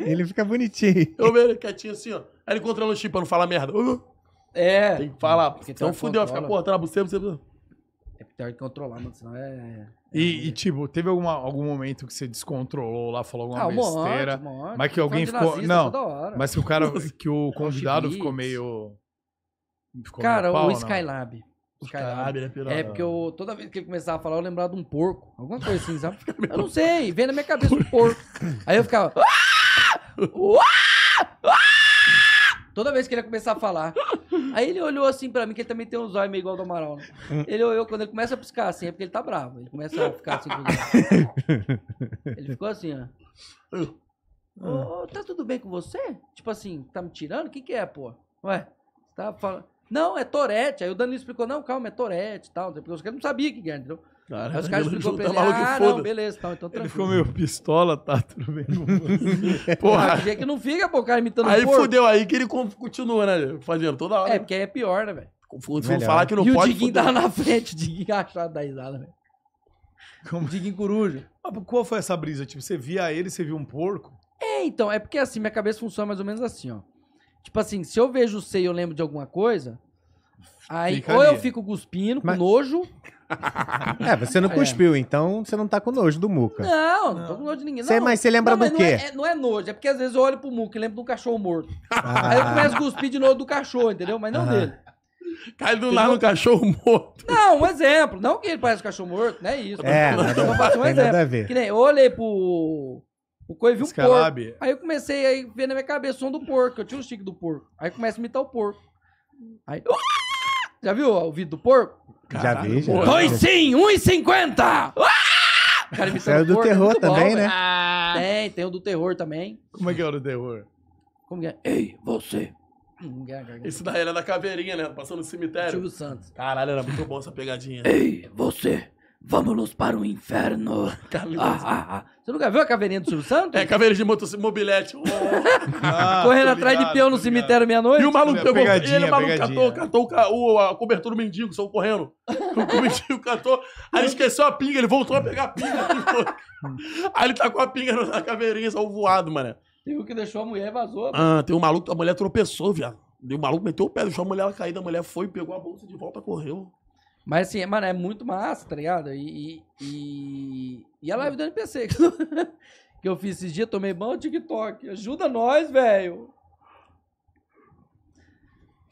Ele fica bonitinho. Eu vejo ele quietinho assim, ó. Aí ele controla o chip pra não falar merda. é. Tem que falar. Porque então fudeu, vai ficar cortando a buceta, buceta. É pior que controlar, mano, senão é... é e, e, tipo, teve alguma, algum momento que você descontrolou lá, falou alguma ah, um besteira, monte, monte. mas que alguém ficou, nazista, não, mas que o cara, que o convidado ficou meio, ficou cara, meio pau, o Skylab, não? Skylab, né, É, porque eu, toda vez que ele começava a falar, eu lembrava de um porco. Alguma coisa assim, sabe? Eu não sei, vem na minha cabeça um porco. Aí eu ficava. Ah! Toda vez que ele ia começar a falar. Aí ele olhou assim pra mim, que ele também tem uns olhos meio igual ao do Amaral. Né? Ele olhou, quando ele começa a piscar assim, é porque ele tá bravo. Ele começa a ficar assim. ele ficou assim, ó. oh, tá tudo bem com você? Tipo assim, tá me tirando? O que que é, pô? Ué, tá falando... Não, é Torete. Aí o Danilo explicou, não, calma, é Torete e tal. Porque os caras não sabiam que era, entendeu? Cara, aí os caras explicou pra tá ele, ah, não, beleza, então, então tranquilo. Ele ficou meio pistola, tá, tudo bem. Porra. Tem que não fica, pô, o cara imitando Aí porco. fudeu, aí que ele continua, né, fazendo toda hora. É, porque aí é pior, né, velho? Vão falar que não e pode. E o Diguinho tava na frente, o Diguinho achado da risada, velho. Como? Diguinho Coruja. Mas ah, qual foi essa brisa? Tipo, você via ele, você viu um porco? É, então, é porque assim, minha cabeça funciona mais ou menos assim, ó. Tipo assim, se eu vejo o seio e eu lembro de alguma coisa, aí Fica ou ali. eu fico cuspindo, com Mas- nojo. É, você não É. cuspiu, então você não tá com nojo do Muca. Não, não tô com nojo de ninguém. não, mas você lembra não, do quê? Não é, é- não é nojo, é porque às vezes eu olho pro Muca e lembro do cachorro morto. Ah. Aí eu começo a cuspir de novo do cachorro, entendeu? Mas não ah. dele. Cai do lado no cachorro morto. Não, um exemplo. Não que ele parece um cachorro morto, não é isso. É, Não Só pra um exemplo. Que nem, eu olhei pro, o Coi viu um porco. Aí eu comecei aí ver na minha cabeça o som do porco. Eu tinha um stick do porco. Aí começa a imitar o porco. Aí. Já viu o vídeo do porco? já vi, já. vi. Dois sim, 1,50! Ah! O cara imitando Saiu do porco, do é terror também, né? Tem, tem o do terror também. Como é que é o do terror? Como é? Ei, você! Hum, Isso daí era da caveirinha, né? Passando no cemitério. Tio Santos. Caralho, era muito bom essa pegadinha. Ei, você! Vamos para o inferno. Tá ah, ah, ah. Você nunca viu a caveirinha do Silvio Santos? É, caveirinha de motos, mobilete. Oh. Ah, ah, Correndo atrás de peão no cemitério meia-noite. E o maluco pegou. Ele, o maluco catou, catou, catou o, a cobertura do mendigo, saiu correndo. O mendigo catou. Aí esqueceu a pinga, ele voltou a pegar a pinga. aí ele tacou tá a pinga na caveirinha, saiu voado, mano. Tem um que deixou a mulher e vazou. Mano. Ah, tem um maluco, a mulher tropeçou, viado. o maluco meteu o pé, deixou a mulher ela caída, a mulher foi, pegou a bolsa de volta, correu. Mas assim, mano, é muito massa, tá ligado? E, e, e a live do NPC que eu, fiz esses dias, tomei bom TikTok. Ajuda nós, velho.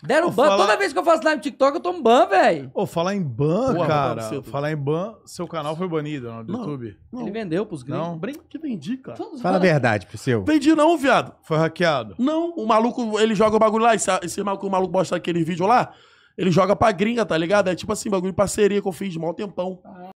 Deram ban. Fala... Toda vez que eu faço live no TikTok, eu tomo ban, velho. Ô, falar em ban, cara. Seu, falar em ban, seu canal foi banido no não, YouTube. Não. Ele vendeu pros gringos. Não. Brinca que vendi, cara. Fala, a verdade, seu. Vendi não, viado. Foi hackeado. Não, o maluco, ele joga o bagulho lá. Esse, esse maluco, o maluco posta aquele vídeo lá. Ele joga pra gringa, tá ligado? É tipo assim, bagulho de parceria que eu fiz mal tempão. Ah,